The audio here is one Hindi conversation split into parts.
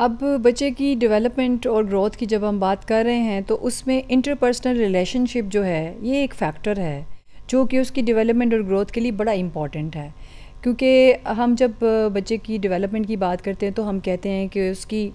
अब बच्चे की डेवलपमेंट और ग्रोथ की जब हम बात कर रहे हैं तो उसमें इंटरपर्सनल रिलेशनशिप जो है ये एक फैक्टर है जो कि उसकी डेवलपमेंट और ग्रोथ के लिए बड़ा इम्पॉर्टेंट है क्योंकि हम जब बच्चे की डेवलपमेंट की बात करते हैं तो हम कहते हैं कि उसकी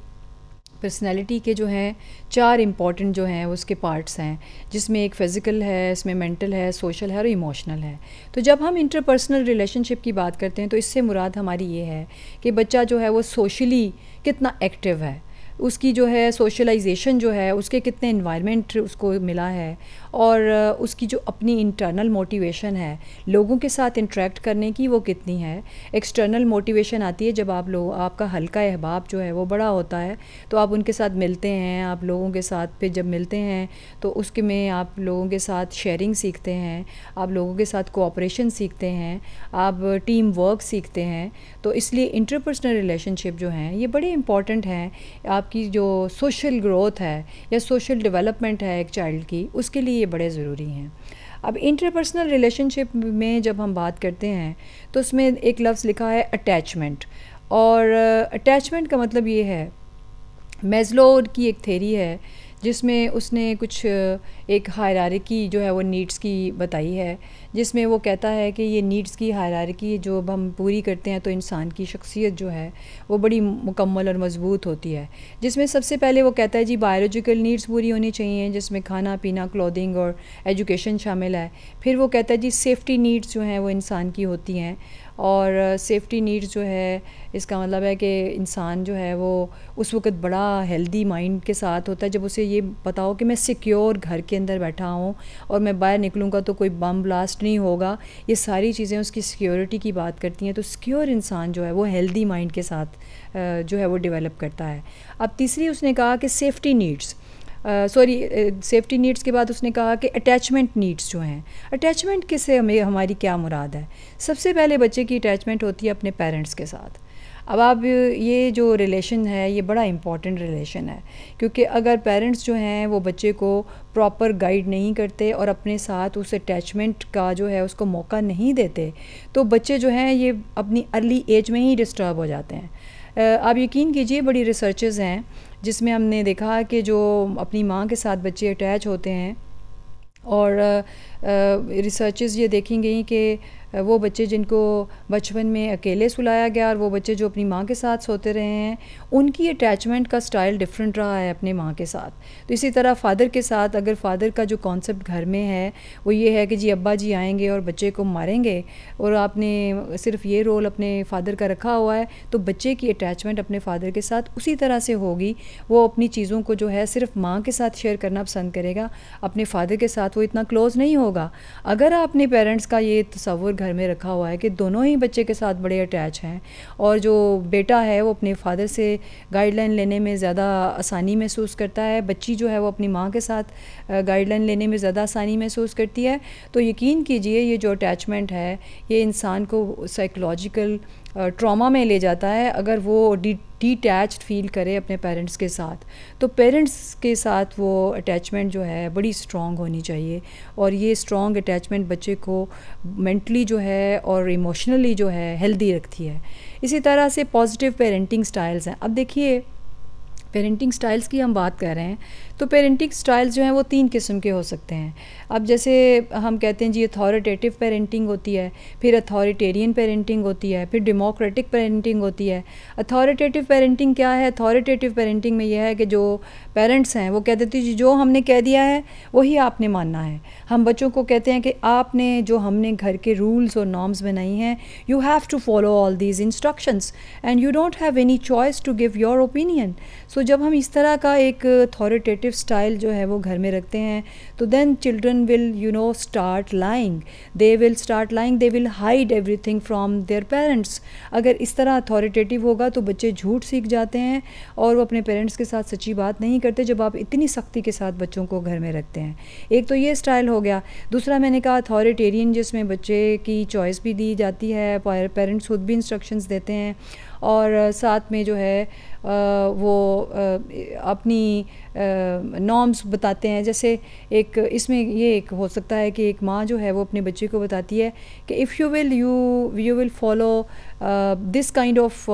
पर्सनैलिटी के जो हैं चार इम्पॉर्टेंट जो हैं उसके पार्ट्स हैं जिसमें एक फ़िज़िकल है इसमें मेंटल है सोशल है और इमोशनल है तो जब हम इंटरपर्सनल रिलेशनशिप की बात करते हैं तो इससे मुराद हमारी ये है कि बच्चा जो है वो सोशली कितना एक्टिव है उसकी जो है सोशलाइजेशन जो है उसके कितने इन्वायरमेंट उसको मिला है और उसकी जो अपनी इंटरनल मोटिवेशन है लोगों के साथ इंट्रैक्ट करने की वो कितनी है एक्सटर्नल मोटिवेशन आती है जब आप लोग आपका हल्का अहबाब जो है वो बड़ा होता है तो आप उनके साथ मिलते हैं आप लोगों के साथ फिर जब मिलते हैं तो उसके में आप लोगों के साथ शेयरिंग सीखते हैं आप लोगों के साथ कोऑपरेशन सीखते हैं आप टीम वर्क सीखते हैं तो इसलिए इंटरपर्सनल रिलेशनशिप जो हैं ये बड़े इंपॉर्टेंट हैं आप आपकी जो सोशल ग्रोथ है या सोशल डेवलपमेंट है एक चाइल्ड की उसके लिए ये बड़े ज़रूरी हैं अब इंटरपर्सनल रिलेशनशिप में जब हम बात करते हैं तो उसमें एक लफ्ज़ लिखा है अटैचमेंट और अटैचमेंट का मतलब ये है मेजलो की एक थेरी है जिसमें उसने कुछ एक हायरारकी जो है वो नीड्स की बताई है जिसमें वो कहता है कि ये नीड्स की हायरारकी जो अब हम पूरी करते हैं तो इंसान की शख्सियत जो है वो बड़ी मुकम्मल और मज़बूत होती है जिसमें सबसे पहले वो कहता है जी बायोलॉजिकल नीड्स पूरी होनी चाहिए जिसमें खाना पीना क्लोदिंग और एजुकेशन शामिल है फिर वो कहता है जी सेफ्टी नीड्स जो हैं वो इंसान की होती हैं और सेफ़्टी नीड्स जो है इसका मतलब है कि इंसान जो है वो उस वक़्त बड़ा हेल्दी माइंड के साथ होता है जब उसे ये पता हो कि मैं सिक्योर घर के अंदर बैठा हूँ और मैं बाहर निकलूँगा तो कोई बम ब्लास्ट नहीं होगा ये सारी चीज़ें उसकी सिक्योरिटी की बात करती हैं तो सिक्योर इंसान जो है वो हेल्दी माइंड के साथ जो है वो डिवेलप करता है अब तीसरी उसने कहा कि safety needs sorry safety needs के बाद उसने कहा कि अटैचमेंट नीड्स जो हैं अटैचमेंट किससे हमें हमारी क्या मुराद है सबसे पहले बच्चे की अटैचमेंट होती है अपने पेरेंट्स के साथ अब आप ये जो रिलेशन है ये बड़ा इम्पॉर्टेंट रिलेशन है क्योंकि अगर पेरेंट्स जो हैं वो बच्चे को प्रॉपर गाइड नहीं करते और अपने साथ उस अटैचमेंट का जो है उसको मौका नहीं देते तो बच्चे जो हैं ये अपनी अर्ली एज में ही डिस्टर्ब हो जाते हैं आप यकीन कीजिए बड़ी रिसर्चेज़ हैं जिसमें हमने देखा कि जो अपनी माँ के साथ बच्चे अटैच होते हैं और रिसर्चेज़ ये देखी गई कि वो बच्चे जिनको बचपन में अकेले सुलाया गया और वो बच्चे जो अपनी माँ के साथ सोते रहे हैं उनकी अटैचमेंट का स्टाइल डिफरेंट रहा है अपने माँ के साथ तो इसी तरह फ़ादर के साथ अगर फ़ादर का जो कॉन्सेप्ट घर में है वो ये है कि जी अब्बा जी आएंगे और बच्चे को मारेंगे और आपने सिर्फ ये रोल अपने फ़ादर का रखा हुआ है तो बच्चे की अटैचमेंट अपने फ़ादर के साथ उसी तरह से होगी वो अपनी चीज़ों को जो है सिर्फ माँ के साथ शेयर करना पसंद करेगा अपने फ़ादर के साथ वो इतना क्लोज़ नहीं होगा अगर आपने पेरेंट्स का ये तस्वर घर घर में रखा हुआ है कि दोनों ही बच्चे के साथ बड़े अटैच हैं और जो बेटा है वो अपने फादर से गाइडलाइन लेने में ज़्यादा आसानी महसूस करता है बच्ची जो है वो अपनी माँ के साथ गाइडलाइन लेने में ज़्यादा आसानी महसूस करती है तो यकीन कीजिए ये जो अटैचमेंट है ये इंसान को साइकोलॉजिकल ट्रॉमा में ले जाता है अगर वो डी डिटैच फील करे अपने पेरेंट्स के साथ तो पेरेंट्स के साथ वो अटैचमेंट जो है बड़ी स्ट्रॉन्ग होनी चाहिए और ये स्ट्रॉन्ग अटैचमेंट बच्चे को मेंटली जो है और इमोशनली जो है हेल्दी रखती है इसी तरह से पॉजिटिव पेरेंटिंग स्टाइल्स हैं अब देखिए पेरेंटिंग स्टाइल्स की हम बात कर रहे हैं तो पेरेंटिंग स्टाइल्स जो हैं वो तीन किस्म के हो सकते हैं अब जैसे हम कहते हैं जी अथॉरिटेटिव पेरेंटिंग होती है फिर अथॉरिटेरियन पेरेंटिंग होती है फिर डेमोक्रेटिक पेरेंटिंग होती है अथॉरिटेटिव पेरेंटिंग क्या है अथॉरिटेटिव पेरेंटिंग में यह है कि जो पेरेंट्स हैं वो कह देते जी जो हमने कह दिया है वही आपने मानना है हम बच्चों को कहते हैं कि आपने जो हमने घर के रूल्स और नॉर्म्स बनाई हैं you have to follow all these instructions and you don't have any choice to give your opinion so जब हम इस तरह का एक अथॉरिटेटिव डिस्ट्रक्टिव स्टाइल जो है वो घर में रखते हैं तो then children will you know start lying they will start lying they will hide everything from their parents अगर इस तरह अथॉरिटेटिव होगा तो बच्चे झूठ सीख जाते हैं और वो अपने पेरेंट्स के साथ सच्ची बात नहीं करते जब आप इतनी सख्ती के साथ बच्चों को घर में रखते हैं एक तो ये स्टाइल हो गया दूसरा मैंने कहा अथॉरिटेरियन जिसमें बच्चे की चॉइस भी दी जाती है पेरेंट्स खुद भी इंस्ट्रक्शंस देते हैं और साथ में जो है वो अपनी नॉर्म्स बताते हैं जैसे एक इसमें ये एक हो सकता है कि एक माँ जो है वो अपने बच्चे को बताती है कि if you will you you will follow this kind of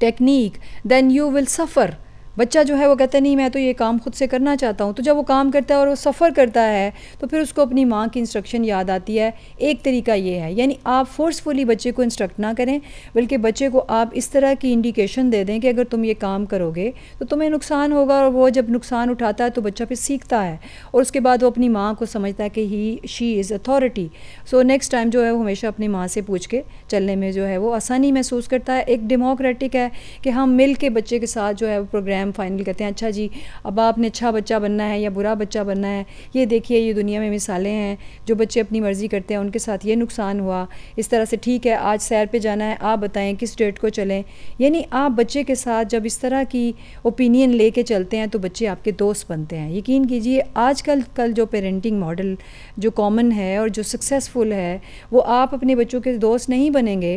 technique then you will suffer बच्चा जो है वो कहता है नहीं मैं तो ये काम खुद से करना चाहता हूँ तो जब वो काम करता है और वो सफ़र करता है तो फिर उसको अपनी माँ की इंस्ट्रक्शन याद आती है एक तरीका ये है यानी आप फोर्सफुली बच्चे को इंस्ट्रक्ट ना करें बल्कि बच्चे को आप इस तरह की इंडिकेशन दे दें कि अगर तुम ये काम करोगे तो तुम्हें नुकसान होगा और वह जब नुकसान उठाता है तो बच्चा फिर सीखता है और उसके बाद वो अपनी माँ को समझता है कि he she is authority so next time जो है वो हमेशा अपनी माँ से पूछ के चलने में जो है वो आसानी महसूस करता है एक डेमोक्रेटिक है कि हम मिल के बच्चे के साथ जो है वो प्रोग्राम एग्ज़ाम फ़ाइनल करते हैं अच्छा जी अब आपने अच्छा बच्चा बनना है या बुरा बच्चा बनना है ये देखिए ये दुनिया में मिसालें हैं जो बच्चे अपनी मर्ज़ी करते हैं उनके साथ ये नुकसान हुआ इस तरह से ठीक है आज सैर पर जाना है आप बताएँ किस डेट को चलें यानी आप बच्चे के साथ जब इस तरह की ओपिनियन ले के चलते हैं तो बच्चे आपके दोस्त बनते हैं यकीन कीजिए आजकल कल जो पेरेंटिंग मॉडल जो कॉमन है और जो सक्सेसफुल है वो आप अपने बच्चों के दोस्त नहीं बनेंगे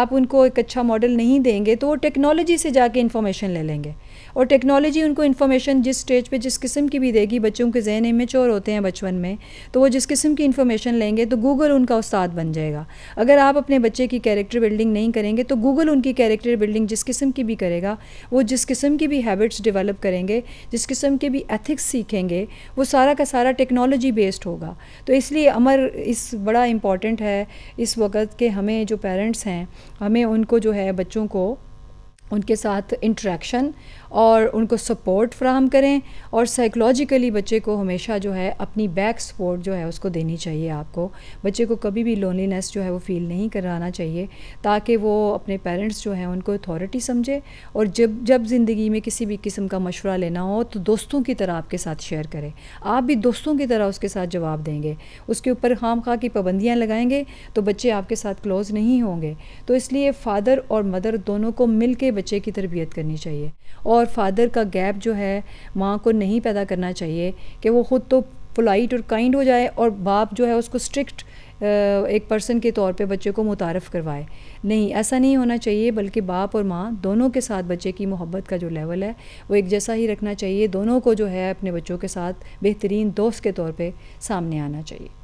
आप उनको एक अच्छा मॉडल नहीं देंगे तो वो टेक्नोलॉजी से जाके इन्फॉर्मेशन ले लेंगे और और टेक्नोलॉजी उनको इन्फॉर्मेशन जिस स्टेज पे जिस किस्म की भी देगी बच्चों के जहन इमेच्योर होते हैं बचपन में तो वो जिस किस्म की इन्फॉर्मेशन लेंगे तो गूगल उनका उस्ताद बन जाएगा अगर आप अपने बच्चे की कैरेक्टर बिल्डिंग नहीं करेंगे तो गूगल उनकी कैरेक्टर बिल्डिंग जिस किस्म की भी करेगा वो जिस किस्म की भी हैबिट्स डिवेलप करेंगे जिस किस्म के भी एथिक्स सीखेंगे वो सारा का सारा टेक्नोलॉजी बेस्ड होगा तो इसलिए अमर इस बड़ा इम्पॉर्टेंट है इस वक्त के हमें जो पेरेंट्स हैं हमें उनको जो है बच्चों को उनके साथ इंट्रैक्शन और उनको सपोर्ट फ्राहम करें और साइकोलॉजिकली बच्चे को हमेशा जो है अपनी बैक सपोर्ट जो है उसको देनी चाहिए आपको बच्चे को कभी भी लोनलीनेस जो है वो फील नहीं कराना चाहिए ताकि वो अपने पेरेंट्स जो हैं उनको अथॉरिटी समझे और जब जब ज़िंदगी में किसी भी किस्म का मशवरा लेना हो तो दोस्तों की तरह आपके साथ शेयर करें आप भी दोस्तों की तरह उसके साथ जवाब देंगे उसके ऊपर खाम खा की पाबंदियाँ लगाएंगे तो बच्चे आपके साथ क्लोज़ नहीं होंगे तो इसलिए फ़ादर और मदर दोनों को मिल के बच्चे की तरबियत करनी चाहिए और फादर का गैप जो है माँ को नहीं पैदा करना चाहिए कि वो ख़ुद तो पोलाइट और काइंड हो जाए और बाप जो है उसको स्ट्रिक्ट एक पर्सन के तौर पे बच्चे को मुतारफ़ करवाए नहीं ऐसा नहीं होना चाहिए बल्कि बाप और माँ दोनों के साथ बच्चे की मोहब्बत का जो लेवल है वो एक जैसा ही रखना चाहिए दोनों को जो है अपने बच्चों के साथ बेहतरीन दोस्त के तौर पे सामने आना चाहिए